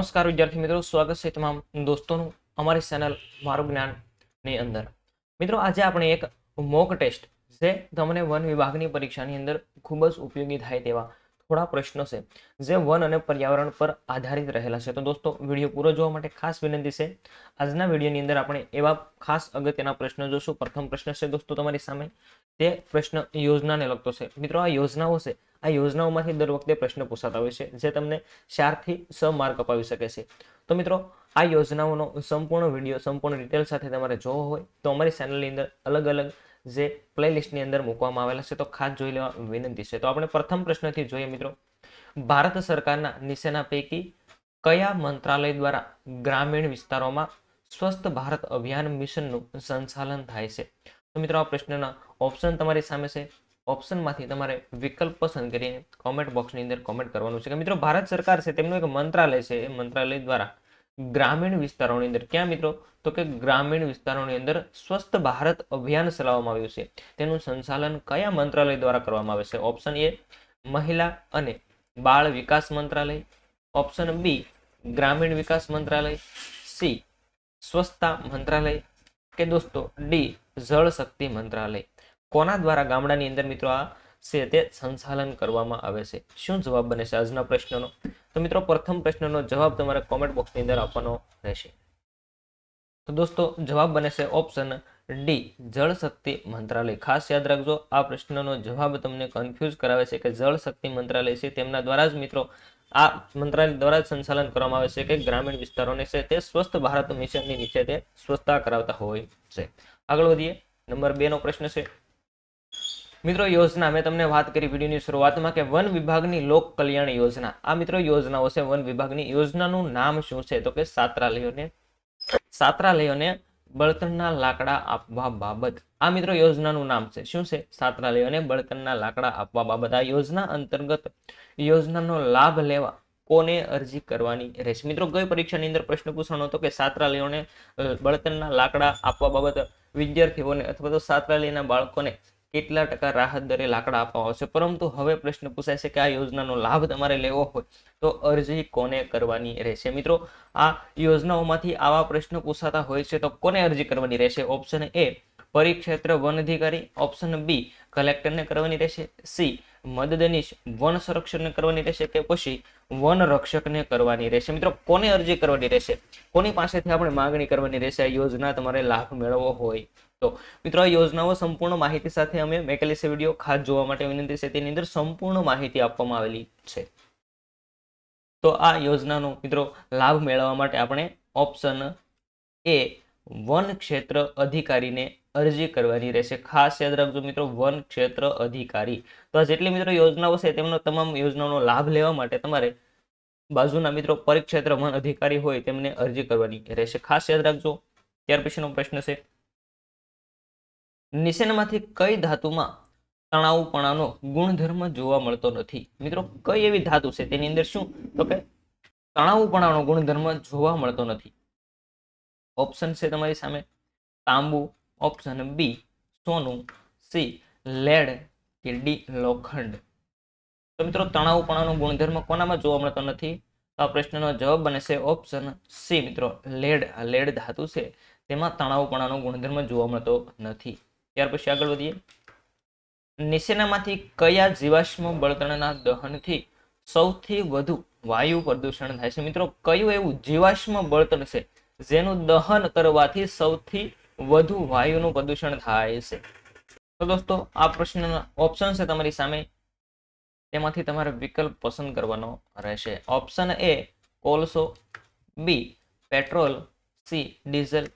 નમસ્કાર વિદ્યાર્થી મિત્રો સ્વાગત છે તમામ દોસ્તોનું અમારી ચેનલ મારું જ્ઞાનની અંદર મિત્રો આજે આપણે એક મોક ટેસ્ટ જે તમને વન વિભાગની પરીક્ષાની અંદર ખૂબ જ ઉપયોગી થાય તેવા થોડા પ્રશ્નો છે જે વન અને પર્યાવરણ પર આધારિત રહેલા છે તો દોસ્તો વિડીયો પૂરો જોવા માટે ખાસ વિનંતી છે આજના વિડીયોની અંદર આપણે એવા ખાસ અગત્યના પ્રશ્નો જોશું પ્રથમ પ્રશ્ન છે દોસ્તો તમારી સામે તે પ્રશ્ન યોજનાને લગતો છે મિત્રો આ યોજનાઓ છે આ યોજનાઓમાંથી દર વખતે પ્રશ્ન પૂછાતા હોય છે જે તમને ચારથી સ માર્ક અપાવી શકે છે તો મિત્રો આ યોજનાઓનો સંપૂર્ણ વિડીયો સંપૂર્ણ ડિટેલ સાથે તમારે જોવો હોય તો અમારી ચેનલની અંદર અલગ અલગ જે પ્લેલિસ્ટની અંદર મૂકવામાં આવેલા છે તો ખાસ જોઈ લેવા વિનંતી છે તો આપણે પ્રથમ પ્રશ્નથી જોઈએ મિત્રો ભારત સરકારના નિશેના પૈકી કયા મંત્રાલય દ્વારા ગ્રામીણ વિસ્તારોમાં સ્વસ્થ ભારત અભિયાન મિશનનું સંચાલન થાય છે તો મિત્રો આ પ્રશ્નના ઓપ્શન તમારી સામે છે ઓપ્શનમાંથી તમારે વિકલ્પ પસંદ કરીને કોમેન્ટ બોક્સની અંદર કોમેન્ટ કરવાનું છે કે મિત્રો ભારત સરકાર છે તેમનું એક મંત્રાલય છે એ મંત્રાલય દ્વારા ગ્રામીણ વિસ્તારોની અંદર ક્યાં મિત્રો તો કે ગ્રામીણ વિસ્તારોની અંદર સ્વસ્થ ભારત અભિયાન ચલાવવામાં આવ્યું છે તેનું સંચાલન કયા મંત્રાલય દ્વારા કરવામાં આવે છે ઓપ્શન એ મહિલા અને બાળ વિકાસ મંત્રાલય ઓપ્શન બી ગ્રામીણ વિકાસ મંત્રાલય સી સ્વસ્થતા મંત્રાલય કે દોસ્તો ડી જળ શક્તિ મંત્રાલય કોના દ્વારા ગામડાની અંદર મિત્રો આ છે તે સંચાલન કરવામાં આવે છે શું જવાબ બને છે આજના પ્રશ્નનો તો મિત્રો પ્રથમ પ્રશ્નનો જવાબ તમારે કોમેન્ટ બોક્સની અંદર આપવાનો રહેશે તો દોસ્તો જવાબ બને છે ઓપ્શન ડી જળશક્તિ મંત્રાલય ખાસ યાદ રાખજો આ પ્રશ્નનો જવાબ તમને કન્ફ્યુઝ કરાવે છે કે જળશક્તિ મંત્રાલય છે તેમના દ્વારા જ મિત્રો આ મંત્રાલય દ્વારા જ સંચાલન કરવામાં આવે છે કે ગ્રામીણ વિસ્તારોને છે તે સ્વસ્થ ભારત મિશનની નીચે તે સ્વચ્છતા કરાવતા હોય છે આગળ વધીએ નંબર બેનો પ્રશ્ન છે મિત્રો યોજના મેં તમને વાત કરી વિડીયોની શરૂઆતમાં કે વન વિભાગની લોક કલ્યાણ યોજના આ મિત્રો યોજનાઓ છે વન વિભાગની યોજનાનું નામ શું છે તો કે સાત્રાલયોને સાત્રાલયોને બળતણના લાકડા આપવા બાબત આ મિત્રો યોજનાનું નામ છે શું છે છાત્રાલયોને બળતણના લાકડા આપવા બાબત આ યોજના અંતર્ગત યોજનાનો લાભ લેવા કોને અરજી કરવાની રહેશે મિત્રો કઈ પરીક્ષાની અંદર પ્રશ્ન પૂછવાનો હતો કે છાત્રાલયોને બળતણના લાકડા આપવા બાબત વિદ્યાર્થીઓને અથવા તો છાત્રાલયના બાળકોને કેટલા ટકા રાહત દરે લાકડા આપવામાં આવશે પરંતુ હવે પ્રશ્ન પૂછાય છે કે આ યોજનાનો લાભ તમારે લેવો હોય તો અરજી કોને કરવાની રહેશે મિત્રો આ યોજનાઓમાંથી આવા પ્રશ્ન પૂછાતા હોય છે તો કોને અરજી કરવાની રહેશે ઓપ્શન એ પરિક્ષેત્ર વન અધિકારી ઓપ્શન બી કલેક્ટરને કરવાની રહેશે સી મદદનીશ વન સંરક્ષણને કરવાની રહેશે કે પછી વન રક્ષકને કરવાની રહેશે મિત્રો કોને અરજી કરવાની રહેશે કોની પાસેથી આપણે માગણી કરવાની રહેશે આ યોજના તમારે લાભ મેળવવો હોય તો મિત્રો આ યોજનાઓ સંપૂર્ણ માહિતી સાથે અમે મેકેલિસી વિડીયો ખાસ જોવા માટે વિનંતી છે તેની અંદર સંપૂર્ણ માહિતી આપવામાં આવેલી છે તો આ યોજનાનો મિત્રો લાભ મેળવવા માટે આપણે ઓપ્શન એ વન ક્ષેત્ર અધિકારીને અરજી કરવાની રહેશે ખાસ યાદ રાખજો મિત્રો વન ક્ષેત્ર અધિકારી તો આ જેટલી મિત્રો યોજનાઓ છે તેમનો તમામ યોજનાઓનો લાભ લેવા માટે તમારે બાજુના મિત્રો પરિક્ષેત્ર વન અધિકારી હોય તેમને અરજી કરવાની રહેશે ખાસ યાદ રાખજો ત્યાર પછીનો પ્રશ્ન છે નિશેનમાંથી કઈ ધાતુમાં તણાવપણાનો ગુણધર્મ જોવા મળતો નથી મિત્રો કઈ એવી ધાતુ છે તેની અંદર શું તો કે તણાવપણાનો ગુણધર્મ જોવા મળતો નથી ઓપ્શન છે તમારી સામે તાંબુ ઓપ્શન બી સોનું સી લેડ કે ડી લોખંડ તો મિત્રો તણાવપણાનો ગુણધર્મ કોનામાં જોવા મળતો નથી તો આ પ્રશ્નનો જવાબ બને છે ઓપ્શન સી મિત્રો લેડ લેડ ધાતુ છે તેમાં તણાવપણાનો ગુણધર્મ જોવા મળતો નથી ત્યાર પછી આગળ વધીએ નીચેનામાંથી કયા જીવાશ્મ બળતણના દહનથી સૌથી વધુ વાયુ પ્રદૂષણ થાય છે મિત્રો કયું એવું જીવાશ્મ બળતણ છે જેનું દહન કરવાથી સૌથી વધુ વાયુનું પ્રદૂષણ થાય છે તો દોસ્તો આ પ્રશ્નના ઓપ્શન છે તમારી સામે તેમાંથી તમારે વિકલ્પ પસંદ કરવાનો રહેશે ઓપ્શન એ કોલસો બી પેટ્રોલ સી ડીઝલ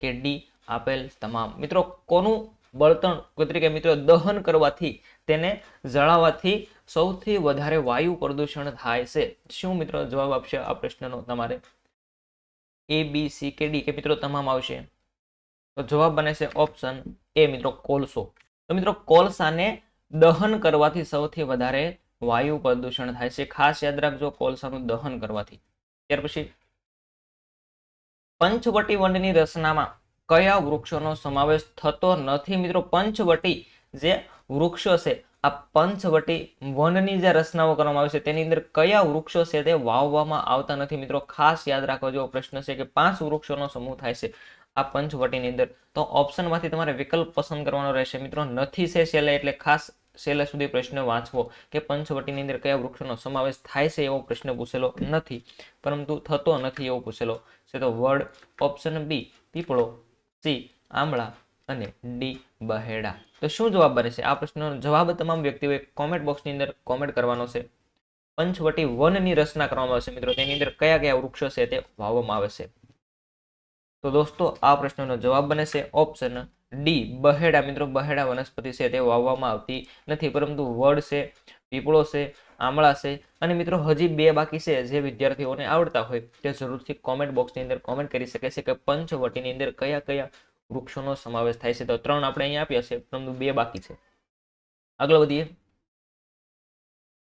કે ડી આપેલ તમામ મિત્રો કોનું બળતણ તરીકે મિત્રો દહન કરવાથી તેને જળાવવાથી સૌથી વધારે વાયુ પ્રદૂષણ થાય છે શું મિત્રો જવાબ આપશે આ પ્રશ્નનો તમારે એ બી સી કે ડી કે મિત્રો તમામ આવશે તો જવાબ બને છે ઓપ્શન એ મિત્રો કોલસો તો મિત્રો કોલસાને દહન કરવાથી સૌથી વધારે વાયુ પ્રદૂષણ થાય છે ખાસ યાદ રાખજો કોલસાનું દહન કરવાથી ત્યાર પછી પંચવટી વંડની રચનામાં કયા વૃક્ષોનો સમાવેશ થતો નથી મિત્રો પંચવટી જે વૃક્ષો છે આ પંચવટી વનની જે રચનાઓ કરવામાં આવે છે તેની અંદર કયા વૃક્ષો છે તે વાવવામાં આવતા નથી મિત્રો ખાસ યાદ રાખવા જેવો પ્રશ્ન છે કે પાંચ વૃક્ષોનો સમૂહ થાય છે આ પંચવટીની અંદર તો ઓપ્શનમાંથી તમારે વિકલ્પ પસંદ કરવાનો રહેશે મિત્રો નથી છે છેલ્લે એટલે ખાસ છેલ્લે સુધી પ્રશ્ન વાંચવો કે પંચવટીની અંદર કયા વૃક્ષોનો સમાવેશ થાય છે એવો પ્રશ્ન પૂછેલો નથી પરંતુ થતો નથી એવો પૂછેલો છે તો વર્ડ ઓપ્શન બી પીપળો સી આમળા અને ડી બહેડા તો શું જવાબ બને છે આ પ્રશ્નનો જવાબ તમામ વ્યક્તિઓએ કોમેન્ટ બોક્સની અંદર કોમેન્ટ કરવાનો છે પંચવટી વનની રચના કરવામાં આવશે મિત્રો તેની અંદર કયા કયા વૃક્ષો છે તે વાવવામાં આવે છે તો દોસ્તો આ પ્રશ્નનો જવાબ બને છે ઓપ્શન ડી બહેડા મિત્રો બહેડા વનસ્પતિ છે તે વાવવામાં આવતી નથી પરંતુ વડ છે પીપળો છે આમળા છે અને મિત્રો હજી બે બાકી છે જે વિદ્યાર્થીઓને આવડતા હોય તે જરૂરથી કોમેન્ટ બોક્સની અંદર કોમેન્ટ કરી શકે છે કે પંચવટીની અંદર કયા કયા વૃક્ષોનો સમાવેશ થાય છે તો ત્રણ આપણે અહીંયા આપ્યા છે પરંતુ બે બાકી છે આગળ વધીએ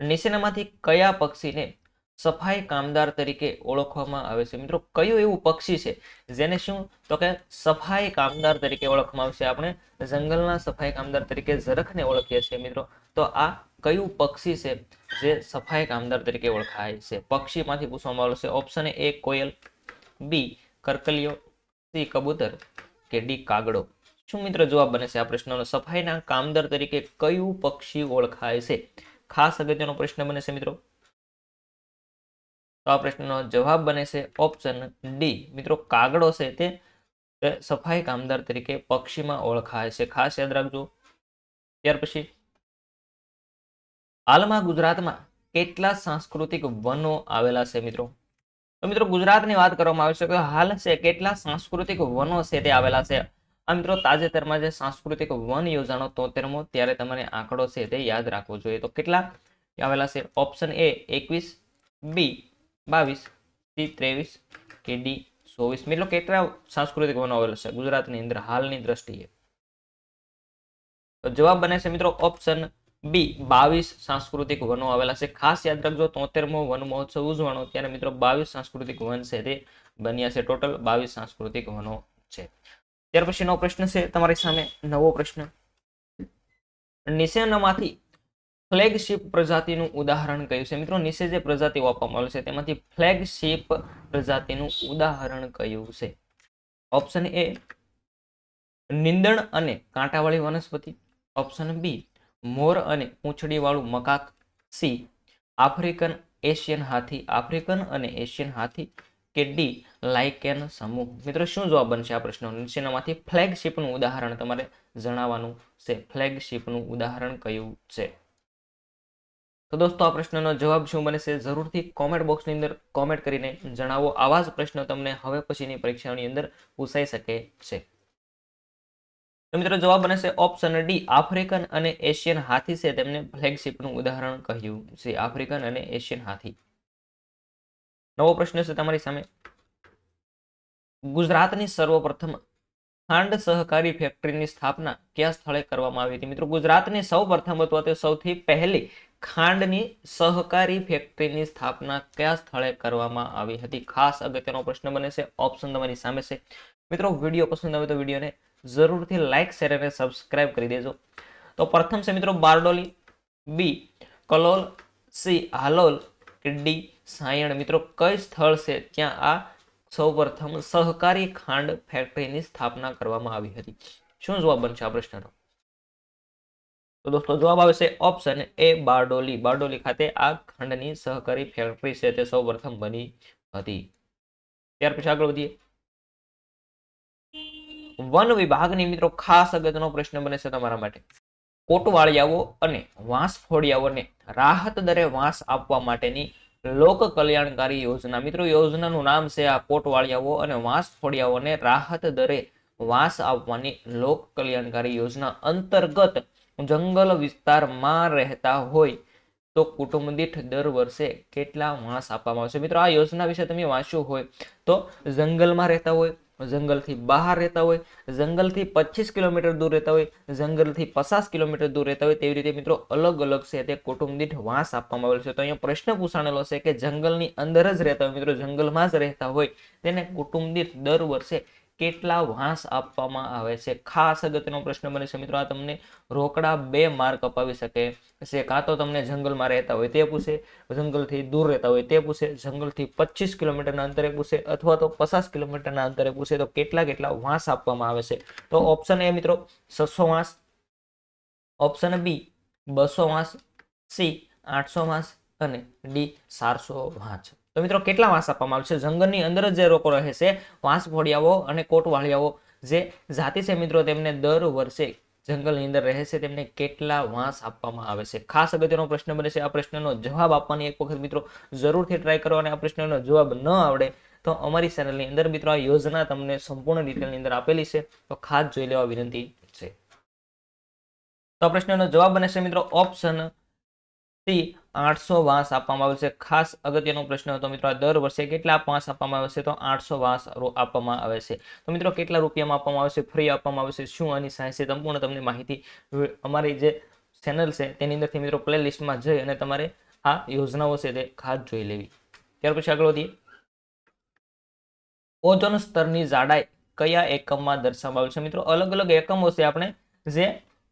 નીચેનામાંથી કયા પક્ષીને સફાઈ કામદાર તરીકે ઓળખવામાં આવે છે મિત્રો કયું એવું પક્ષી છે જેને શું તો કે સફાઈ કામદાર તરીકે ઓળખવામાં આવશે આપણે જંગલના સફાઈ કામદાર તરીકે ઝરખને ઓળખીએ છીએ મિત્રો તો આ કયું પક્ષી છે જે સફાઈ કામદાર તરીકે ઓળખાય છે પક્ષીમાંથી પૂછવામાં આવેલું છે ઓપ્શન એ કોયલ બી કરકલીઓ સી કબૂતર કે ડી કાગડો શું મિત્રો જવાબ બને છે આ પ્રશ્નનો સફાઈના કામદાર તરીકે કયું પક્ષી ઓળખાય છે ખાસ અગત્યનો પ્રશ્ન બને છે મિત્રો તો આ પ્રશ્નનો જવાબ બને છે ઓપ્શન ડી મિત્રો કાગડો છે તે સફાઈ કામદાર તરીકે પક્ષીમાં ઓળખાય છે ખાસ યાદ રાખજો ત્યાર પછી હાલમાં ગુજરાતમાં કેટલા સાંસ્કૃતિક વનો આવેલા છે મિત્રો તો મિત્રો ગુજરાતની વાત કરવામાં આવે છે કે હાલ છે કેટલા સાંસ્કૃતિક વનો છે તે આવેલા છે આ મિત્રો તાજેતરમાં જે સાંસ્કૃતિક વન યોજાણો તોતેરમો ત્યારે તમારે આંકડો છે તે યાદ રાખવો જોઈએ તો કેટલા આવેલા છે ઓપ્શન એ એકવીસ બી બાવીસ સી ત્રેવીસ કે ડી ચોવીસ મિત્રો કેટલા સાંસ્કૃતિક વનો આવેલા છે ગુજરાતની અંદર હાલની દ્રષ્ટિએ તો જવાબ બને છે મિત્રો ઓપ્શન બી બાવીસ સાંસ્કૃતિક વનો આવેલા છે ખાસ યાદ રાખજો તોતેરમો વન મહોત્સવ ઉજવાનો ત્યારે મિત્રો બાવીસ સાંસ્કૃતિક વન છે તે બન્યા છે ટોટલ બાવીસ સાંસ્કૃતિક વનો છે ત્યાર પછી નવો પ્રશ્ન છે તમારી સામે નવો પ્રશ્ન નીચેનામાંથી ફ્લેગશીપ પ્રજાતિનું ઉદાહરણ કયું છે મિત્રો નીચે જે પ્રજાતિઓ આપવામાં આવે છે તેમાંથી ફ્લેગશીપ પ્રજાતિનું ઉદાહરણ કયું છે ઓપ્શન એ નિંદણ અને કાંટાવાળી વનસ્પતિ ઓપ્શન બી મોર અને પૂંછડીવાળું મકાક સી આફ્રિકન એશિયન હાથી આફ્રિકન અને એશિયન હાથી કે ડી લાઇકેન સમૂહ મિત્રો શું જવાબ બનશે આ પ્રશ્નો નીચેનામાંથી ફ્લેગશીપનું ઉદાહરણ તમારે જણાવવાનું છે ફ્લેગશીપનું ઉદાહરણ કયું છે તો દોસ્તો આ પ્રશ્નનો જવાબ શું બને છે જરૂરથી કોમેન્ટ બોક્સની અંદર કોમેન્ટ કરીને જણાવો આવા જ પ્રશ્નો તમને હવે પછીની પરીક્ષાઓની અંદર પૂછાઈ શકે છે તો મિત્રો જવાબ બનશે ઓપ્શન ડી આફ્રિકન અને એશિયન હાથી છે તેમને ફ્લેગશિપનું ઉદાહરણ કહ્યું છે આફ્રિકન અને એશિયન હાથી નવો પ્રશ્ન છે તમારી સામે ગુજરાતની સર્વપ્રથમ ખાંડ સહકારી ફેક્ટરીની સ્થાપના કયા સ્થળે કરવામાં આવી હતી મિત્રો ગુજરાતની સૌ પ્રથમ અથવા તો સૌથી પહેલી ખાંડની સહકારી ફેક્ટરીની સ્થાપના કયા સ્થળે કરવામાં આવી હતી ખાસ અગત્યનો પ્રશ્ન બને છે ઓપ્શન તમારી સામે છે મિત્રો વિડીયો પસંદ આવે તો વિડીયોને જરૂરથી લાઇક શેર અને સબસ્ક્રાઇબ કરી દેજો તો પ્રથમ છે મિત્રો બારડોલી બી કલોલ સી હાલોલ કે ડી સાયણ મિત્રો કઈ સ્થળ છે ત્યાં આ સૌપ્રથમ સહકારી ખાંડ ફેક્ટરીની સ્થાપના કરવામાં આવી હતી શું જવાબ બનશે આ પ્રશ્નનો તો દોસ્તો જવાબ આવશે ઓપ્શન એ બારડોલી બારડોલી ખાતે આ ખાંડની સહકારી ફેક્ટરી છે તે સૌ બની હતી ત્યાર પછી આગળ વધીએ વન વિભાગની મિત્રો ખાસ અગત્યનો પ્રશ્ન બને છે તમારા માટે કોટવાળિયાઓ અને વાંસફોડિયાઓને રાહત દરે વાંસ આપવા માટેની લોક કલ્યાણકારી યોજના મિત્રો યોજનાનું નામ છે આ કોટવાળિયાઓ અને વાંસફોડિયાઓને રાહત દરે વાંસ આપવાની લોક કલ્યાણકારી યોજના અંતર્ગત જંગલ વિસ્તારમાં રહેતા હોય તો કુટુંબ દીઠ દર વર્ષે કેટલા વાંસ આપવામાં આવશે મિત્રો આ યોજના વિશે તમે વાંચ્યું હોય તો જંગલમાં રહેતા હોય જંગલથી બહાર રહેતા હોય જંગલથી પચીસ કિલોમીટર દૂર રહેતા હોય જંગલથી પચાસ કિલોમીટર દૂર રહેતા હોય તેવી રીતે મિત્રો અલગ અલગ છે તે કુટુંબ દીઠ વાંસ આપવામાં આવેલો છે તો અહીંયા પ્રશ્ન પૂછાણેલો છે કે જંગલની અંદર જ રહેતા હોય મિત્રો જંગલમાં જ રહેતા હોય તેને કુટુંબ દીઠ દર વર્ષે કેટલા વાંસ આપવામાં આવે છે ખાસ અગત્યનો પ્રશ્ન બને છે મિત્રો આ તમને રોકડા બે માર્ક અપાવી શકે છે કાં તો તમને જંગલમાં રહેતા હોય તે પૂછે જંગલથી દૂર રહેતા હોય તે પૂછે જંગલથી પચીસ કિલોમીટરના અંતરે પૂછે અથવા તો પચાસ કિલોમીટરના અંતરે પૂછે તો કેટલા કેટલા વાંસ આપવામાં આવે છે તો ઓપ્શન એ મિત્રો છસો વાંસ ઓપ્શન બી બસો વાંસ સી આઠસો વાંસ અને ડી ચારસો વાંચ તો મિત્રો કેટલા વાંસ આપવામાં આવશે જંગલની અંદર જે લોકો રહે છે વાંસ ફોડિયાઓ અને કોટવાળિયાઓ જે જાતિ છે મિત્રો તેમને દર વર્ષે જંગલની અંદર રહે છે તેમને કેટલા વાંસ આપવામાં આવે છે ખાસ અગત્યનો પ્રશ્ન બને છે આ પ્રશ્નનો જવાબ આપવાની એક વખત મિત્રો જરૂરથી ટ્રાય કરો અને આ પ્રશ્નનો જવાબ ન આવડે તો અમારી ચેનલની અંદર મિત્રો આ યોજના તમને સંપૂર્ણ ડિટેલની અંદર આપેલી છે તો ખાસ જોઈ લેવા વિનંતી છે તો પ્રશ્નનો જવાબ બને છે મિત્રો ઓપ્શન સી આઠસો વાંસ આપવામાં આવે છે ખાસ અગત્યનો પ્રશ્ન હતો મિત્રો દર વર્ષે કેટલા વાંસ આપવામાં આવશે તો આઠસો વાંસ આપવામાં આવે છે તો મિત્રો કેટલા રૂપિયામાં આપવામાં આવશે ફ્રી આપવામાં આવશે શું આની સાયન્સ છે સંપૂર્ણ તમને માહિતી અમારી જે ચેનલ છે તેની અંદરથી મિત્રો પ્લે લિસ્ટમાં જઈ અને તમારે આ યોજનાઓ છે તે ખાસ જોઈ લેવી ત્યાર પછી આગળ વધીએ ઓઝોન સ્તરની જાડાઈ કયા એકમમાં દર્શાવવામાં આવે છે મિત્રો અલગ અલગ એકમો છે આપણે જે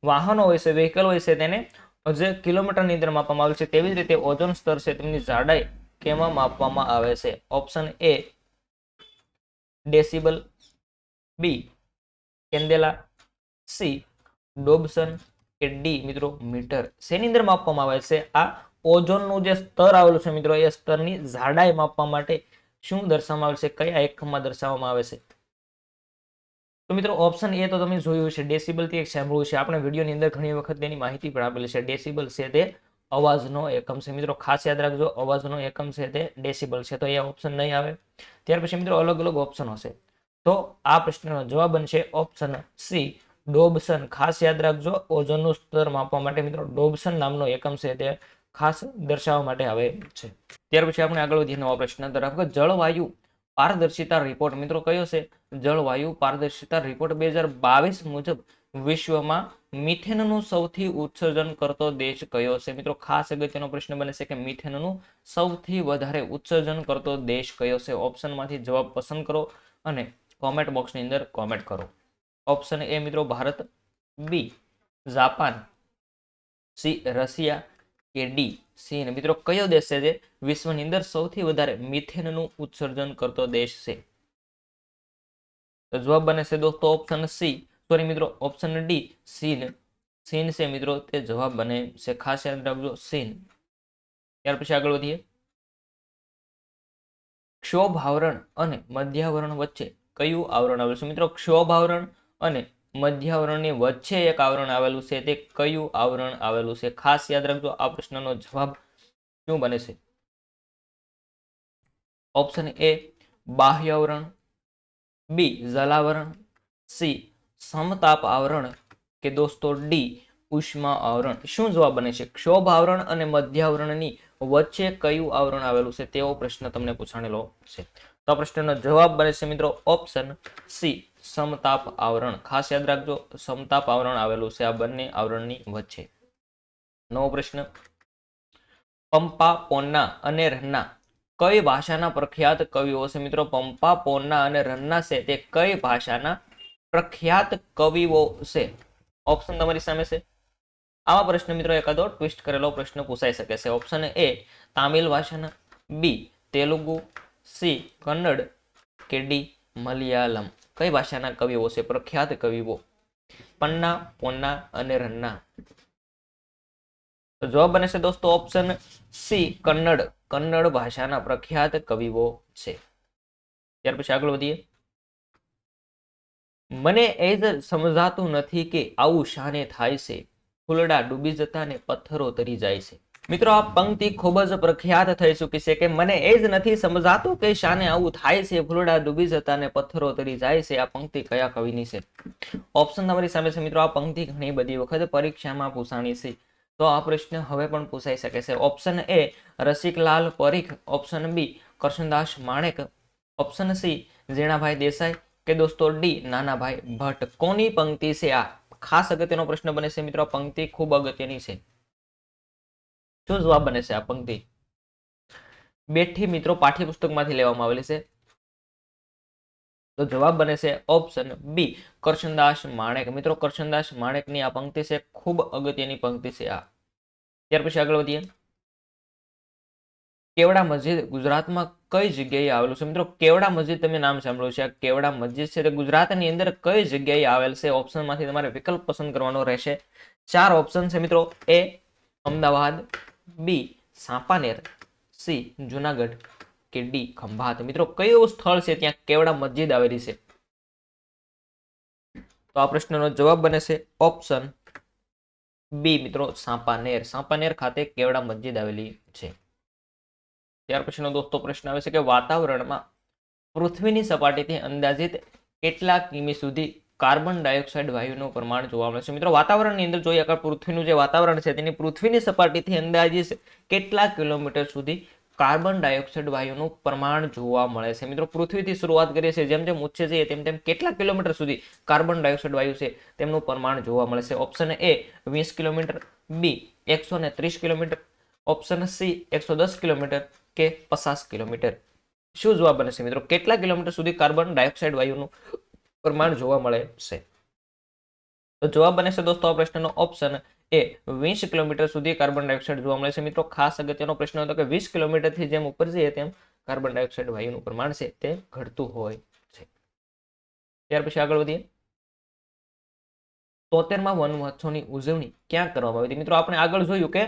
વાહનો હોય છે વ્હીકલ હોય છે તેને જે કિલોમીટરની અંદર માપવામાં આવે છે તેવી જ રીતે ઓઝોન સ્તર છે તેમની જાડાઈ કેમાં માપવામાં આવે છે option A decibel B candela C Dobson કે ડી મિત્રો મીટર શેની અંદર માપવામાં આવે છે આ ઓઝોનનું જે સ્તર આવેલું છે મિત્રો એ સ્તરની જાડાઈ માપવા માટે શું દર્શાવવામાં આવે છે કયા એકમમાં દર્શાવવામાં આવે છે તો મિત્રો ઓપ્શન એ તો તમે જોયું છે ડેસિબલથી એક સાંભળ્યું છે આપણે વિડીયોની અંદર ઘણી વખત તેની માહિતી પણ આપેલી છે ડેસિબલ છે તે અવાજનો એકમ છે મિત્રો ખાસ યાદ રાખજો અવાજનો એકમ છે તે ડેસિબલ છે તો એ ઓપ્શન નહીં આવે ત્યાર પછી મિત્રો અલગ અલગ ઓપ્શન હશે તો આ પ્રશ્નનો જવાબ બનશે ઓપ્શન સી ડોબસન ખાસ યાદ રાખજો ઓઝનનું સ્તર માપવા માટે મિત્રો ડોબસન નામનો એકમ છે તે ખાસ દર્શાવવા માટે આવે છે ત્યાર પછી આપણે આગળ વધીએ નવા પ્રશ્ન તરફ જળવાયુ પારદર્શિતા રિપોર્ટ મિત્રો કયો છે જળવાયુ પારદર્શિતા રિપોર્ટ બે હજાર બાવીસ મુજબ વિશ્વમાં મિથેનનું સૌથી ઉત્સર્જન કરતો દેશ કયો છે મિત્રો ખાસ અગત્યનો પ્રશ્ન બને છે કે મિથેનનું સૌથી વધારે ઉત્સર્જન કરતો દેશ કયો છે ઓપ્શનમાંથી જવાબ પસંદ કરો અને કોમેન્ટ બોક્સની અંદર કોમેન્ટ કરો ઓપ્શન એ મિત્રો Bharat B Japan C Russia કે ડી સિંહ મિત્રો કયો દેશ છે જે વિશ્વની અંદર સૌથી વધારે મિથેનનું ઉત્સર્જન કરતો દેશ છે તો જવાબ બને છે દોસ્તો ઓપ્શન સી સોરી મિત્રો ઓપ્શન ડી ચીન ચીન છે મિત્રો તે જવાબ બને છે ખાસ યાદ રાખજો ચીન ત્યાર પછી આગળ વધીએ ક્ષોભ આવરણ અને મધ્યાવરણ વચ્ચે કયું આવરણ આવેલું છે મિત્રો ક્ષોભ આવરણ અને મધ્ય આવરણની વચ્ચે એક આવરણ આવેલું છે તે કયું આવરણ આવેલું છે ખાસ યાદ રાખજો આ પ્રશ્નનો જવાબ શું બને છે ઓપ્શન એ બાહ્ય આવરણ બી જલાવરણ સી સમતાપ આવરણ કે દોસ્તો ડી ઉષ્મા આવરણ શું જવાબ બને છે ક્ષોભ આવરણ અને મધ્ય આવરણની વચ્ચે કયું આવરણ આવેલું છે તેવો પ્રશ્ન તમને પૂછાણેલો છે તો પ્રશ્નનો જવાબ બને છે મિત્રો ઓપ્શન સી સમતાપ આવરણ ખાસ યાદ રાખજો સમતાપ આવરણ આવેલું છે આ બંને આવરણની વચ્ચે નવો પ્રશ્ન પંપા પોન્ના અને રન્ના કઈ ભાષાના પ્રખ્યાત કવિઓ છે મિત્રો પંપા પોન્ના અને રન્ના છે તે કઈ ભાષાના પ્રખ્યાત કવિઓ છે ઓપ્શન તમારી સામે છે આવા પ્રશ્ન મિત્રો એકાદો ટ્વિસ્ટ કરેલો પ્રશ્ન પૂછાઈ શકે છે ઓપ્શન એ તામિલ ભાષાના બી તેલુગુ સી કન્નડ કે ડી મલયાલમ કઈ ભાષાના કવિઓ છે પ્રખ્યાત કવિઓ પન્ના પોન્ના અને રન્ના તો જવાબ બને છે દોસ્તો ઓપ્શન સી કન્નડ કન્નડ ભાષાના પ્રખ્યાત કવિઓ છે ત્યાર પછી આગળ વધીએ મને એ જ સમજાતું નથી કે આવું શાને થાય છે ફૂલડા ડૂબી જતા ને પથ્થરો તરી જાય છે મિત્રો આ પંક્તિ ખૂબ જ પ્રખ્યાત થઈ ચૂકી છે કે મને એ જ નથી સમજાતું કે શાને આવું થાય છે ફૂલડા ડૂબી જતા ને પથ્થરો તરી જાય છે આ પંક્તિ કયા કવિની છે ઓપ્શન તમારી સામે છે મિત્રો આ પંક્તિ ઘણી બધી વખત પરીક્ષામાં પૂછાણી છે તો આ પ્રશ્ન હવે પણ પૂછાઈ શકે છે option A Rasiklal Parikh option B Karsandas Manek option C Jhinabhai Desai કે દોસ્તો ડી નાનાભાઈ ભટ્ટ કોની પંક્તિ છે આ ખાસ અગત્યનો પ્રશ્ન બને છે મિત્રો પંક્તિ ખૂબ અગત્યની છે જો જવાબ બને છે આ પંક્તિ બેઠી મિત્રો પાઠ્યપુસ્તકમાંથી લેવામાં આવેલી છે તો જવાબ બને છે ઓપ્શન બી કરશનદાસ માણેક મિત્રો કરશનદાસ માણેકની આ પંક્તિ છે ખૂબ અગત્યની પંક્તિ છે આ ત્યાર પછી આગળ વધીએ કેવડા મસ્જિદ ગુજરાતમાં કઈ જગ્યાએ આવેલું છે મિત્રો કેવડા મસ્જિદ તમે નામ સાંભળ્યું છે આ કેવડા મસ્જિદ છે તે ગુજરાતની અંદર કઈ જગ્યાએ આવેલ છે ઓપ્શનમાંથી તમારે વિકલ્પ પસંદ કરવાનો રહેશે ચાર ઓપ્શન છે મિત્રો A Ahmedabad B Champaner C Junagadh કે ડી ખંભાત મિત્રો કયું સ્થળ છે ત્યાં કેવડા મસ્જિદ આવેલી છે તો આ પ્રશ્નનો જવાબ બને છે ઓપ્શન બી મિત્રો સાંપાનેર સાંપાનેર ખાતે કેવડા મસ્જિદ આવેલી છે ત્યાર પછીનો દોસ્તો પ્રશ્ન આવે છે કે વાતાવરણમાં પૃથ્વીની સપાટીથી અંદાજિત કેટલા કિમી સુધી કાર્બન ડાયોક્સાઇડ વાયુનું પ્રમાણ જોવા મળે છે મિત્રો વાતાવરણની અંદર જોઈએ આગળ પૃથ્વીનું જે વાતાવરણ છે તેની પૃથ્વીની સપાટીથી અંદાજે કેટલા કિલોમીટર સુધી કાર્બન ડાયોક્સાઇડ વાયુનું પ્રમાણ જોવા મળે છે મિત્રો પૃથ્વીથી શરૂઆત કરીએ છીએ જેમ જેમ ઊંચે છે તેમ તેમ કેટલા કિલોમીટર સુધી કાર્બન ડાયોક્સાઇડ વાયુ છે તેમનું પ્રમાણ જોવા મળે છે ઓપ્શન એ વીસ કિલોમીટર બી એકસો કિલોમીટર ઓપ્શન સી એકસો દસ કિલોમીટર કે પચાસ કિલોમીટર શું જવાબ બનશે મિત્રો કેટલા કિલોમીટર સુધી કાર્બન ડાયોક્સાઇડ વાયુનું પ્રમાણ જોવા મળે છે તો જવાબ બને છે દોસ્તો આ પ્રશ્નનો ઓપ્શન એ વીસ કિલોમીટર સુધી કાર્બન ડાયોક્સાઇડ જોવા મળે છે મિત્રો ખાસ અગત્યનો પ્રશ્ન હતો કે વીસ કિલોમીટરથી જેમ ઉપર જઈએ તેમ કાર્બન ડાયોક્સાઈડ વાયુનું પ્રમાણ છે તે ઘટતું હોય છે ત્યાર પછી આગળ વધીએ તોતેરમાં વન મહોત્સવની ઉજવણી ક્યાં કરવામાં આવી હતી મિત્રો આપણે આગળ જોયું કે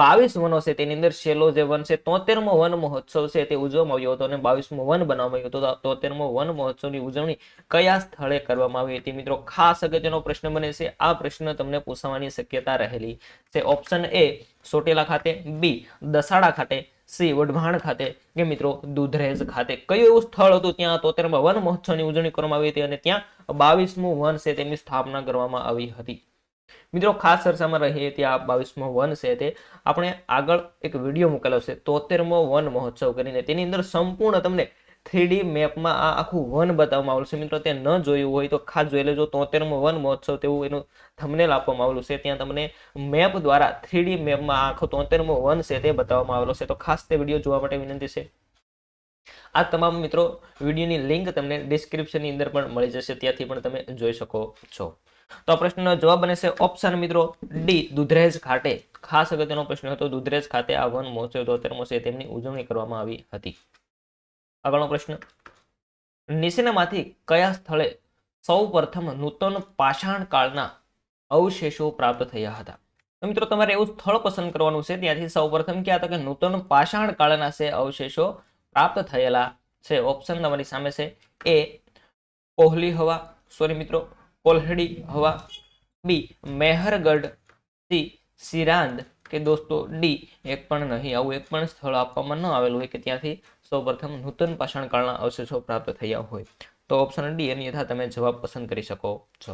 બાવીસ વનો છે તેની અંદર છેલ્લો જે વન છે તોતેરમો વન મહોત્સવ છે તે ઉજવવામાં આવ્યો હતો અને બાવીસમો વન બનાવવામાં આવ્યો હતો તોતેરમો વન મહોત્સવની ઉજવણી કયા સ્થળે કરવામાં આવી હતી મિત્રો ખાસ અગત્યનો પ્રશ્ન બને છે આ પ્રશ્ન તમને પૂછવાની શક્યતા રહેલી છે ઓપ્શન એ સોટેલા ખાતે બી દસાડા ખાતે સી વઢવાણ ખાતે કે મિત્રો દુધરેજ ખાતે કયું એવું સ્થળ હતું ત્યાં તોતેરમાં વન મહોત્સવની ઉજવણી કરવામાં આવી હતી અને ત્યાં બાવીસમું વન છે તેની સ્થાપના કરવામાં આવી હતી મિત્રો ખાસ ચર્ચામાં રહીએ તે આ બાવીસમો વન છે તે આપણે આગળ એક વિડીયો મોકલ્યો છે તોતેરમો વન મહોત્સવ કરીને તેની અંદર સંપૂર્ણ તમને થ્રીડી મેપમાં આ આખું વન બતાવવામાં આવેલું છે મિત્રો તે ન જોયું હોય તો ખાસ જોઈ લેજો તોતેરમો વન મહોત્સવ તેવું એનું થમનેલ આપવામાં આવેલું છે ત્યાં તમને મેપ દ્વારા થ્રીડી મેપમાં આખો તોતેરમો વન છે તે બતાવવામાં આવેલો છે તો ખાસ તે વિડીયો જોવા માટે વિનંતી છે આ તમામ મિત્રો વિડીયોની લિંક તમને ડિસ્ક્રિપ્શનની અંદર પણ મળી જશે ત્યાંથી પણ તમે જોઈ શકો છો તો પ્રશ્નનો જવાબ બને છે ઓપ્શન મિત્રો ડી દુધરેજ ખાતે ખાસ અગત્યનો પ્રશ્ન હતો દુધરેજ ખાતે આ વન મહોત્સવ તોતેરમો છે તેમની ઉજવણી કરવામાં આવી હતી આગળનો પ્રશ્ન નિશેનામાંથી કયા સ્થળે સૌ પ્રથમ નૂતન પાષાણકાળના અવશેષો પ્રાપ્ત થયા હતા તો મિત્રો તમારે એવું સ્થળ પસંદ કરવાનું છે ત્યાંથી સૌ પ્રથમ ક્યાં તો કે નૂતન પાષાણ કાળના છે અવશેષો પ્રાપ્ત થયેલા છે ઓપ્શન તમારી સામે છે એ કોહલી હવા સોરી મિત્રો કોલ્હડી હવા બી મેહરગઢ સી સિરાંદ કે દોસ્તો ડી એક પણ નહીં આવું એક પણ સ્થળ આપવામાં ન આવેલું હોય કે ત્યાંથી સૌપ્રથમ નૂતન પાષાણકાળના અવશેષો પ્રાપ્ત થયા હોય તો ઓપ્શન ડી અને તમે જવાબ પસંદ કરી શકો છો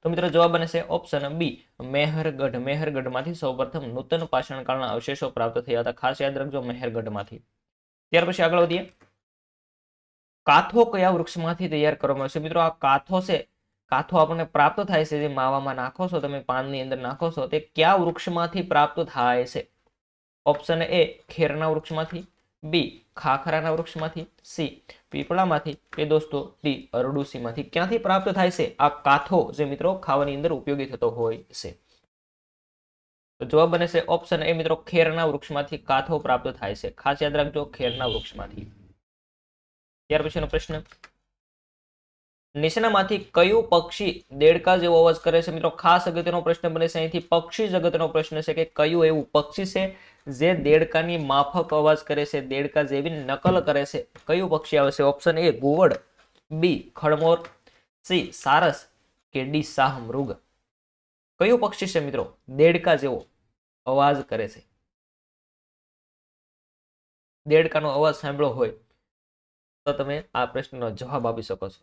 તો મિત્રો જવાબ બનશે ઓપ્શન બી મેહરગઢ મેહરગઢમાંથી સૌપ્રથમ નૂતન પાષાણકાળના અવશેષો પ્રાપ્ત થયા હતા ખાસ યાદ રાખજો મેહરગઢમાંથી ત્યાર પછી આગળ વધીએ કાથો કયા વૃક્ષમાંથી તૈયાર કરવામાં આવશે મિત્રો આ કાથો છે કાથો આપણને પ્રાપ્ત થાય છે જે માવામાં નાખો છો તમે પાનની અંદર નાખો છો તે કયા વૃક્ષમાંથી પ્રાપ્ત થાય છે ઓપ્શન એ ખેરના વૃક્ષમાંથી બી ખાખરાના વૃક્ષમાંથી સી પીપળામાંથી કે દોસ્તો ડી અરડુસીમાંથી ક્યાંથી પ્રાપ્ત થાય છે આ કાથો જે મિત્રો ખાવાની અંદર ઉપયોગી થતો હોય છે જવાબ બને ઓપ્શન એ મિત્રો ખેરના વૃક્ષમાંથી કાથો પ્રાપ્ત થાય છે ખાસ યાદ રાખજો ખેરના વૃક્ષમાંથી ત્યાર પછીનો પ્રશ્ન નીચેનામાંથી કયું પક્ષી દેડકા જેવો અવાજ કરે છે મિત્રો ખાસ અગત્યનો પ્રશ્ન બને છે અહીંથી પક્ષી જગતનો પ્રશ્ન છે કે કયું એવું પક્ષી છે જે દેડકાની માફક અવાજ કરે છે દેડકા જેવી નકલ કરે છે કયું પક્ષી આવે છે ઓપ્શન એ ગુવડ બી ખડમોર સી સારસ કે ડી શાહ મૃગ કયું પક્ષી છે મિત્રો દેડકા જેવો અવાજ કરે છે દેડકાનો અવાજ સાંભળો હોય તો તમે આ પ્રશ્નનો જવાબ આપી શકો છો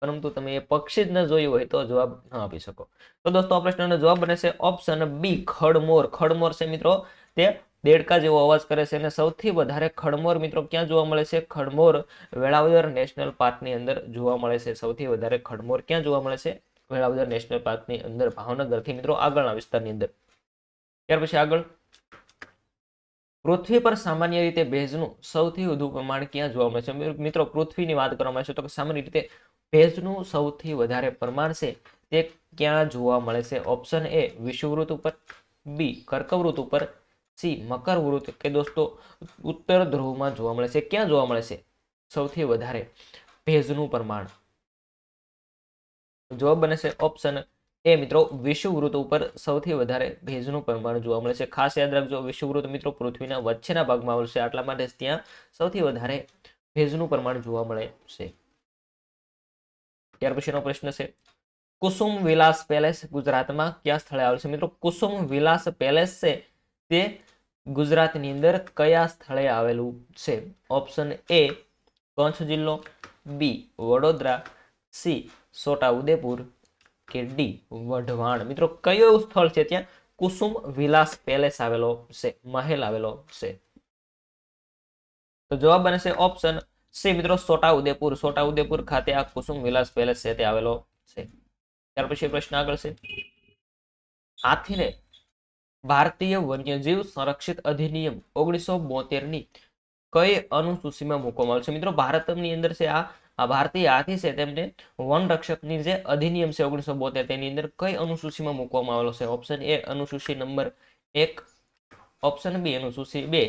પરંતુ તમે એ પક્ષી જ ન જોયું હોય તો જવાબ ન આપી શકો તો દોસ્તો આ પ્રશ્નનો જવાબ બને છે ઓપ્શન બી ખડમોર ખડમોર છે મિત્રો તે દેડકા જેવો અવાજ કરે છે અને સૌથી વધારે ખડમોર મિત્રો ક્યાં જોવા મળે છે ખડમોર વેળાવદર નેશનલ પાર્કની અંદર જોવા મળે છે સૌથી વધારે ખડમોર ક્યાં જોવા મળે છે વેળાવદર નેશનલ પાર્કની અંદર ભાવનગરથી મિત્રો આગળના વિસ્તારની અંદર ત્યાર પછી આગળ પૃથ્વી પર સામાન્ય રીતે ભેજનું સૌથી વધુ પ્રમાણ ક્યાં જોવા મળે છે મિત્રો પૃથ્વીની વાત કરવામાં આવે છે તો સામાન્ય રીતે ભેજનું સૌથી વધારે પ્રમાણ છે તે ક્યાં જોવા મળે છે ઓપ્શન એ વિષુવૃત ઉપર બી કર્કવૃત ઉપર સી મકર વૃત્ત કે દોસ્તો ઉત્તર ધ્રુવમાં જોવા મળે છે ક્યાં જોવા મળે છે સૌથી વધારે ભેજનું પ્રમાણ જવાબ બને છે ઓપ્શન એ મિત્રો વિષુવૃત ઉપર સૌથી વધારે ભેજનું પ્રમાણ જોવા મળે છે ખાસ યાદ રાખજો વિષુવૃત મિત્રો પૃથ્વીના વચ્ચેના ભાગમાં આવશે આટલા માટે ત્યાં સૌથી વધારે ભેજનું પ્રમાણ જોવા મળે છે ત્યાર પછીનો પ્રશ્ન છે કુસુમ વિલાસ પેલેસ ગુજરાતમાં કયા સ્થળે આવેલ છે મિત્રો કુસુમ વિલાસ પેલેસ છે તે ગુજરાતની અંદર કયા સ્થળે આવેલું છે ઓપ્શન એ કચ્છ જિલ્લો બી વડોદરા સી છોટાઉદેપુર કે ડી વઢવાણ મિત્રો કયો એવું સ્થળ છે ત્યાં કુસુમ વિલાસ પેલેસ આવેલો છે મહેલ આવેલો છે તો જવાબ બનશે ઓપ્શન સી મિત્રો છોટાઉદેપુર છોટાઉદેપુર ખાતે આ કુસુમ વિલાસ પેલેસ છે તે આવેલો છે ત્યાર પછી પ્રશ્ન આગળ છે હાથીને ભારતીય વન્યજીવ સંરક્ષિત અધિનિયમ ઓગણીસો બોતેરની કઈ અનુસૂચિમાં મૂકવામાં આવ્યું છે મિત્રો ભારતની અંદર છે આ ભારતીય હાથી છે તેમને વન રક્ષકની જે અધિનિયમ છે ઓગણીસો બોતેર તેની અંદર કઈ અનુસૂચિમાં મૂકવામાં આવેલો છે ઓપ્શન એ અનુસૂચિ નંબર એક ઓપ્શન બી અનુસૂચિ બે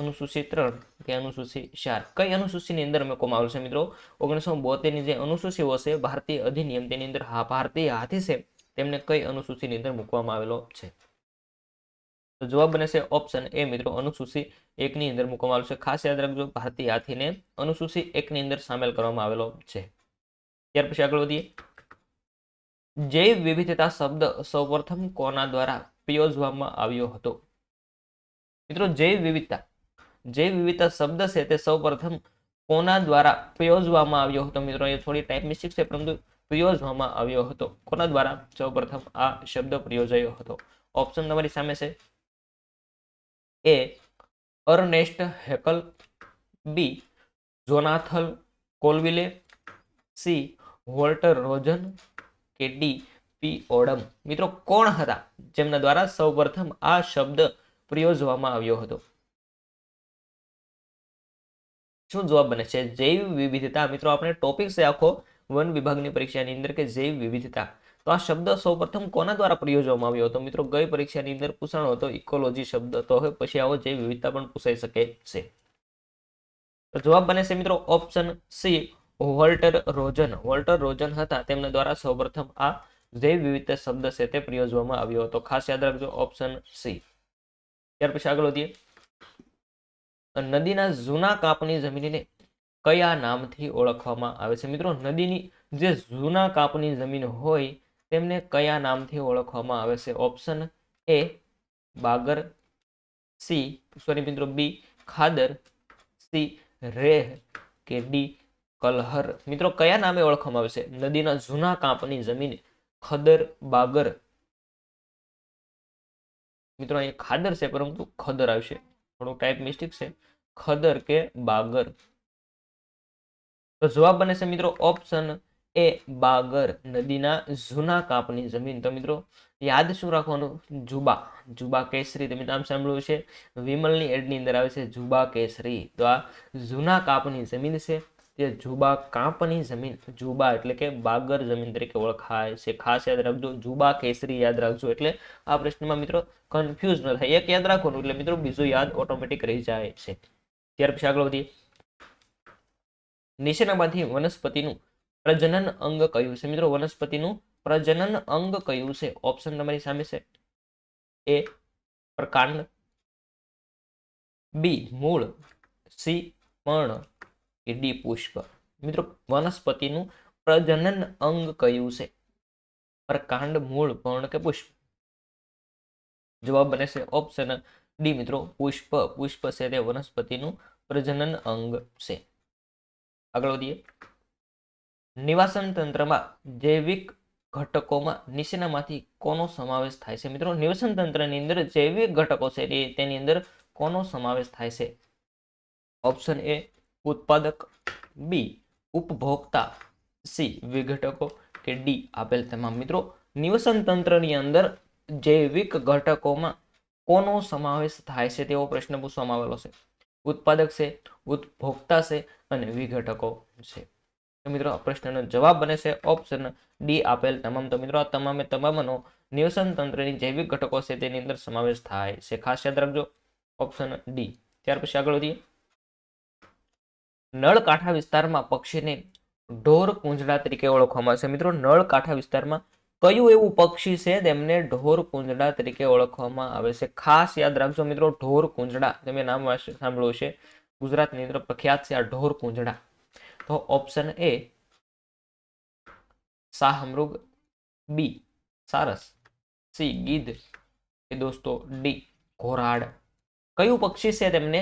અનુસૂચિ ત્રણ કે અનુસૂચિ ચાર કઈ અનુસૂચિની અંદર મૂકવામાં આવેલું છે મિત્રો ઓગણીસો બોતેરની જે અનુસૂચિઓ છે ભારતીય અધિનિયમ તેની અંદર ભારતીય હાથી છે તેમને કઈ અનુસૂચિની અંદર મૂકવામાં આવેલો છે તો જવાબ બને છે ઓપ્શન એ મિત્રો અનુસૂચિ એકની અંદર મૂકવામાં આવેલો છે ખાસ યાદ રાખજો ભારતીય હાથીને અનુસૂચિ એકની અંદર સામેલ કરવામાં આવેલો છે ત્યાર પછી આગળ વધીએ જૈવ વિવિધતા શબ્દ સૌપ્રથમ કોના દ્વારા પ્રયોજવામાં આવ્યો હતો મિત્રો જૈવ વિવિધતા જૈવ વિવિધતા શબ્દ છે તે સૌપ્રથમ કોના દ્વારા પ્રયોજવામાં આવ્યો હતો મિત્રો એ થોડી ટાઈપ મિસ્ટેક છે પરંતુ પ્રયોજવામાં આવ્યો હતો કોના દ્વારા સૌપ્રથમ આ શબ્દ પ્રયોજાયો હતો ઓપ્શન તમારી સામે છે A Ernst Haeckel B Jonathan Colville C Walter Rosen કે ડી પી ઓડમ મિત્રો કોણ હતા જેમના દ્વારા સૌપ્રથમ આ શબ્દ પ્રયોજવામાં આવ્યો હતો શું જવાબ બને છે જૈવ વિવિધતા મિત્રો આપણે ટોપિક છે આખો વન વિભાગની પરીક્ષાની અંદર કે જૈવ વિવિધતા તો આ શબ્દ સૌપ્રથમ કોના દ્વારા પ્રયોજવામાં આવ્યો હતો મિત્રો ગઈ પરીક્ષાની અંદર પૂછાણો હતો ઇકોલોજી શબ્દ તો હવે પછી આવો જૈવ વિવિધતા પણ પૂછાઈ શકે છે જવાબ બને છે મિત્રો option C Walter Rosen Walter Rosen હતા તેમના દ્વારા સૌપ્રથમ આ જૈવ વિવિધતા શબ્દ છે તે પ્રયોજવામાં આવ્યો હતો ખાસ યાદ રાખજો ઓપ્શન સી ત્યાર પછી આગળ વધીએ નદીના જૂના કાપની જમીનને કયા નામથી ઓળખવામાં આવે છે મિત્રો નદીની જે જૂના કાપની જમીન હોય તેમને કયા નામથી ઓળખવામાં આવે છે option A Bangar C sorry મિત્રો બી ખાદર સી રેહ કે ડી કલહર મિત્રો કયા નામે ઓળખવામાં આવે છે નદીના જૂના કાંપની જમીન ખદર બાગર મિત્રો અહીંયા ખાદર છે પરંતુ ખદર આવશે થોડું ટાઈપ મિસ્ટેક છે ખદર કે બાગર તો જવાબ બને છે મિત્રો ઓપ્શન એ બાગર નદીના જૂના કાપની જમીન તો મિત્રો યાદ શું રાખવાનું જુબા જુબા કેસરી તમે નામ સાંભળ્યું છે વિમલની એડની અંદર આવે છે જુબા કેસરી તો આ જૂના કાપની જમીન છે તે જુબા કાંપની જમીન જુબા એટલે કે બાગર જમીન તરીકે ઓળખાય છે ખાસ યાદ રાખજો જુબા કેસરી યાદ રાખજો એટલે આ પ્રશ્નમાં મિત્રો કન્ફ્યુઝ ન થાય એક યાદ રાખવાનું એટલે મિત્રો બીજું યાદ ઓટોમેટિક રહી જાય છે ત્યાર પછી આગળ વધીએ નીચેનામાંથી વનસ્પતિનું પ્રજનન અંગ કયું છે મિત્રો વનસ્પતિનું પ્રજનન અંગ કયું છે ઓપ્શન તમારી સામે છે એ પ્રકાંડ બી મૂળ સી પર્ણ કે ડી પુષ્પ મિત્રો વનસ્પતિનું પ્રજનન અંગ કયું છે પ્રકાંડ મૂળ પર્ણ કે પુષ્પ જવાબ બને છે ઓપ્શન ડી મિત્રો પુષ્પ પુષ્પ છે તે વનસ્પતિનું પ્રજનન અંગ છે આગળ વધીએ નિવાસન તંત્રમાં જૈવિક ઘટકોમાં નીચેનામાંથી કોનો સમાવેશ થાય છે મિત્રો નિવસન તંત્રની અંદર જૈવિક ઘટકો છે તેની અંદર કોનો સમાવેશ થાય છે ઓપ્શન એ ઉત્પાદક બી ઉપભોક્તા સી વિઘટકો કે ડી આપેલ તમામ મિત્રો નિવસન તંત્રની અંદર જૈવિક ઘટકોમાં કોનો સમાવેશ થાય છે તેવો પ્રશ્ન પૂછવામાં આવેલો છે ઉત્પાદક છે ઉપભોક્તા છે અને વિઘટકો છે મિત્રો પ્રશ્નનો જવાબ બને છે ઓપ્શન ડી આપેલ તમામ તો મિત્રો આ તમામે તમામનો નિવસન તંત્રની જૈવિક ઘટકો છે તેની અંદર સમાવેશ થાય છે ખાસ યાદ રાખજો ઓપ્શન ડી ત્યાર પછી આગળ વધીએ નળ વિસ્તારમાં પક્ષીને ઢોર કુંજડા તરીકે ઓળખવામાં આવે છે મિત્રો નળકાંઠા વિસ્તારમાં કયું એવું પક્ષી છે તેમને ઢોર કુંજડા તરીકે ઓળખવામાં આવે છે ખાસ યાદ રાખજો મિત્રો ઢોર કુંજડા તમે નામ સાંભળ્યું છે ગુજરાતની અંદર પ્રખ્યાત છે આ ઢોર કુંજડા તો ઓપ્શન એ શાહમૃગ બી સારસ સી ગીધ એ દોસ્તો ડી ઘોરાડ કયું પક્ષી છે તેમને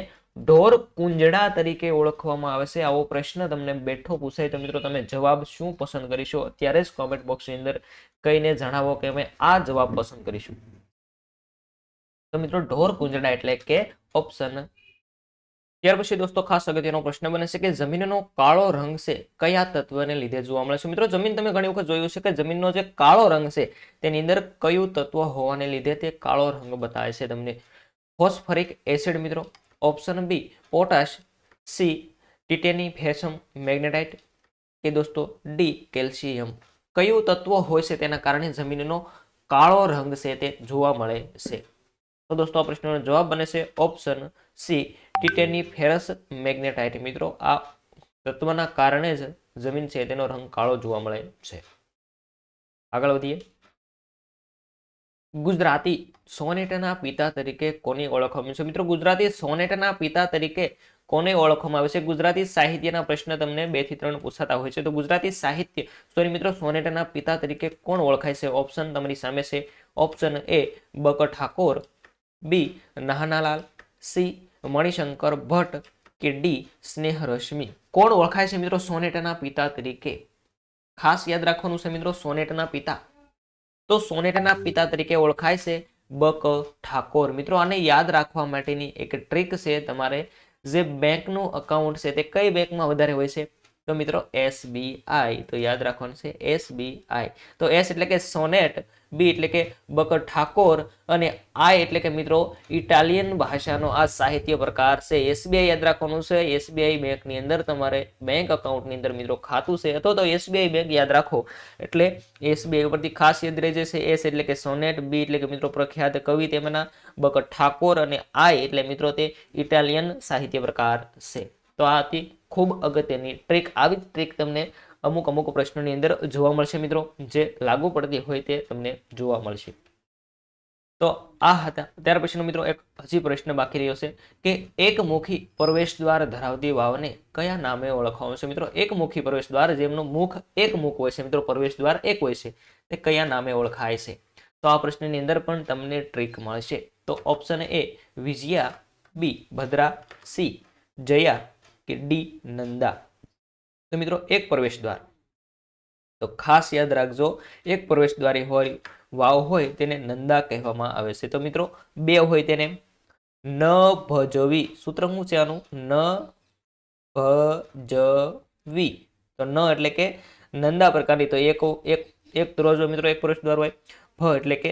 ઢોર કુંજડા તરીકે ઓળખવામાં આવે છે આવો પ્રશ્ન તમને બેઠો પૂછાય તો મિત્રો તમે જવાબ શું પસંદ કરીશો અત્યારે જ કોમેન્ટ બોક્સની અંદર કહીને જણાવો કે અમે આ જવાબ પસંદ કરીશું તો મિત્રો ઢોર કુંજડા એટલે કે ઓપ્શન ત્યાર પછી દોસ્તો ખાસ અગત્યનો પ્રશ્ન બને છે કે જમીનનો કાળો રંગ છે કયા તત્વને લીધે જોવા મળે છે મિત્રો જમીન તમે ઘણી વખત જોયું છે કે જમીનનો જે કાળો રંગ છે તેની અંદર કયું તત્વ હોવાને લીધે તે કાળો રંગ બતાવે છે તમને ફોસ્ફરિક એસિડ મિત્રો option B potash C titaniferous magnetite કે દોસ્તો ડી કેલ્શિયમ કયું તત્વ હોય છે તેના કારણે જમીનનો કાળો રંગ છે તે જોવા મળે છે તો દોસ્તો આ પ્રશ્નનો જવાબ બને છે option C titaniferous magnetite મિત્રો આ તત્વના કારણે જ જમીન છે તેનો રંગ કાળો જોવા મળે છે આગળ વધીએ ગુજરાતી સોનેટના પિતા તરીકે કોને ઓળખવામાં છે મિત્રો ગુજરાતી સોનેટના પિતા તરીકે કોને ઓળખવામાં આવે છે ગુજરાતી સાહિત્યના પ્રશ્ન તમને બે થી ત્રણ પૂછાતા હોય છે તો ગુજરાતી સાહિત્ય સોરી મિત્રો સોનેટના પિતા તરીકે કોણ ઓળખાય છે ઓપ્શન તમારી સામે છે ઓપ્શન એ બક ઠાકોર બી નાહનાલાલ સી મણિશંકર ભટ્ટ કે ડી રશ્મિ કોણ ઓળખાય છે મિત્રો સોનેટના પિતા તરીકે ખાસ યાદ રાખવાનું છે મિત્રો સોનેટના પિતા તો સોનેટના પિતા તરીકે ઓળખાય છે બક ઠાકોર મિત્રો આને યાદ રાખવા માટેની એક ટ્રીક છે તમારે જે બેંકનું અકાઉન્ટ છે તે કઈ બેંકમાં વધારે હોય છે તો મિત્રો એસબીઆઈ તો યાદ રાખવાનું છે એસબીઆઈ તો એસ એટલે કે સોનેટ બી એટલે કે બકર ઠાકોર અને આ એટલે કે મિત્રો ઇટાલિયન ભાષાનો આ સાહિત્ય પ્રકાર છે એસબીઆઈ યાદ રાખવાનું છે એસબીઆઈ બેંકની અંદર તમારે બેંક અકાઉન્ટની અંદર મિત્રો ખાતું છે અથવા તો એસબીઆઈ બેંક યાદ રાખો એટલે એસબીઆઈ ઉપરથી ખાસ યાદ રહેજે છે એસ એટલે કે સોનેટ બી એટલે કે મિત્રો પ્રખ્યાત કવિ તેમના બકર ઠાકોર અને આય એટલે મિત્રો તે ઇટાલિયન સાહિત્ય પ્રકાર છે તો આ હતી ખૂબ અગત્યની ટ્રીક આવી જ ટ્રીક તમને અમુક અમુક પ્રશ્નોની અંદર જોવા મળશે મિત્રો જે લાગુ પડતી હોય તે તમને જોવા મળશે તો આ હતા ત્યાર પછીનો મિત્રો એક હજી પ્રશ્ન બાકી રહ્યો છે કે એકમુખી પ્રવેશ દ્વાર ધરાવતી વાવને કયા નામે ઓળખવામાં છે મિત્રો એકમુખી પ્રવેશ દ્વાર જેમનું મુખ એક મુખ હોય છે મિત્રો પ્રવેશ દ્વાર એક હોય છે તે કયા નામે ઓળખાય છે તો આ પ્રશ્નની અંદર પણ તમને ટ્રીક મળશે તો option A Vijaya B Bhadra C Jaya કે ડી નંદા તો મિત્રો એક પ્રવેશ દ્વાર તો ખાસ યાદ રાખજો એક પ્રવેશ દ્વારે હોય વાવ હોય તેને નંદા કહેવામાં આવે છે તો મિત્રો બે હોય તેને ન ભજવી સૂત્ર શું છે આનું ન ભજવી તો ન એટલે કે નંદા પ્રકારની તો એક એક એક દરવાજો મિત્રો એક પ્રવેશ દ્વાર હોય ભ એટલે કે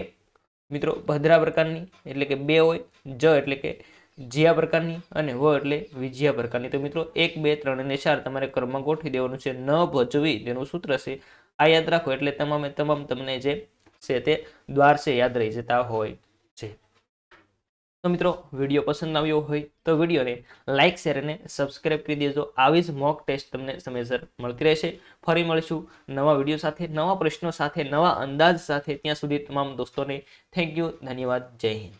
મિત્રો ભદ્રા પ્રકારની એટલે કે બે હોય જ એટલે કે જીયા પ્રકારની અને વ એટલે વિજયા પ્રકારની તો મિત્રો એક બે ત્રણ અને ચાર તમારે ક્રમમાં ગોઠવી દેવાનું છે ન ભજવી તેનું સૂત્ર છે આ યાદ રાખો એટલે તમામે તમામ તમને જે છે તે દ્વાર છે યાદ રહી જતા હોય છે તો મિત્રો વિડીયો પસંદ આવ્યો હોય તો વિડીયોને લાઇક શેર અને સબસ્ક્રાઈબ કરી દેજો આવી જ મોક ટેસ્ટ તમને સમયસર મળતી રહેશે ફરી મળીશું નવા વિડીયો સાથે નવા પ્રશ્નો સાથે નવા અંદાજ સાથે ત્યાં સુધી તમામ દોસ્તોને થેન્ક યુ ધન્યવાદ જય હિન્દ